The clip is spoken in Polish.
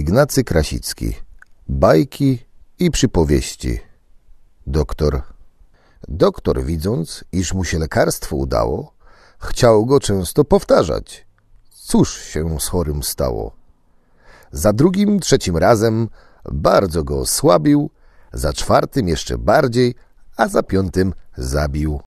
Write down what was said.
Ignacy Krasicki. Bajki i przypowieści. Doktor. Doktor, widząc, iż mu się lekarstwo udało, chciał go często powtarzać. Cóż się z chorym stało? Za drugim, trzecim razem bardzo go osłabił, za czwartym jeszcze bardziej, a za piątym zabił.